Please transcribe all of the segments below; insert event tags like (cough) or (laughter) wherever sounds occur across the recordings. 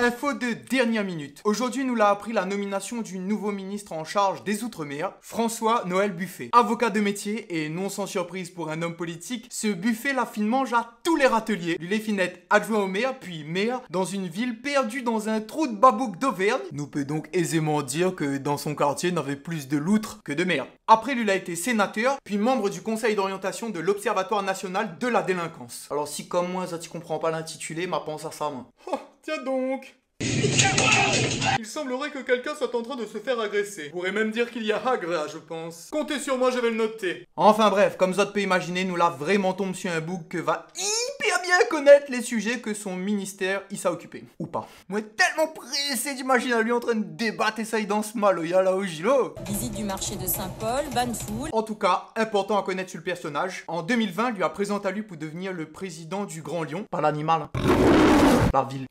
Info de dernière minute. Aujourd'hui nous l'a appris la nomination du nouveau ministre en charge des Outre-mer, François-Noël Buffet. Avocat de métier et non sans surprise pour un homme politique, ce Buffet la fine mange à tous les râteliers. est Finette, adjoint au maire, puis maire, dans une ville perdue dans un trou de babouk d'Auvergne, nous peut donc aisément dire que dans son quartier n'avait plus de loutre que de maire. Après, lui a été sénateur, puis membre du conseil d'orientation de l'Observatoire national de la délinquance. Alors si comme moi, ça tu comprends pas l'intitulé, ma pensée à ça, moi donc il semblerait que quelqu'un soit en train de se faire agresser. On pourrait même dire qu'il y a Hagra, je pense. Comptez sur moi, je vais le noter. Enfin bref, comme Zod peut imaginer, nous là vraiment tombe sur un bouc que va hyper bien connaître les sujets que son ministère y s'est occupé. Ou pas. Moi tellement pressé d'imaginer lui en train de débattre ça il danse mal, y'a là au gilo. Visite du marché de Saint-Paul, Banfoul. En tout cas, important à connaître sur le personnage. En 2020, lui a présenté à lui pour devenir le président du Grand lion Pas l'animal. Hein.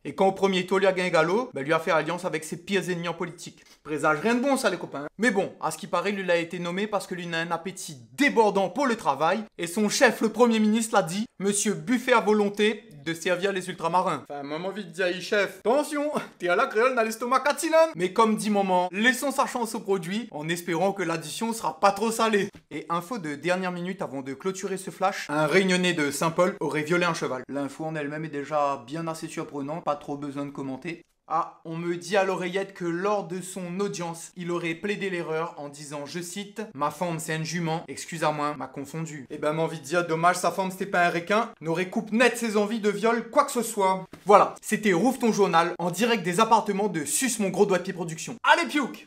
Et quand au premier tour lui a ben, lui a fait alliance avec ses pires ennemis en politique. Présage rien de bon ça les copains. Hein. Mais bon, à ce qui paraît, lui a été nommé parce que lui a un appétit débordant pour le travail et son chef, le premier ministre, l'a dit, Monsieur Buffet à volonté, de servir les ultramarins. Enfin, maman vite dit chef, tension, (laughs) t'es à la créole dans l'estomac catilan. Mais comme dit maman, laissons sa chance au produit en espérant que l'addition sera pas trop salée. Et info de dernière minute avant de clôturer ce flash, un réunionnais de Saint-Paul aurait violé un cheval. L'info en elle-même est déjà bien assez surprenante, pas trop besoin de commenter. Ah, on me dit à l'oreillette que lors de son audience, il aurait plaidé l'erreur en disant, je cite, Ma femme c'est un jument, excusez-moi, m'a confondu. Eh ben, m'a envie de dire, dommage, sa femme c'était pas un requin, n'aurait coupe net ses envies de viol, quoi que ce soit. Voilà, c'était Rouve ton journal, en direct des appartements de Sus mon gros doigt de pied production. Allez, piouk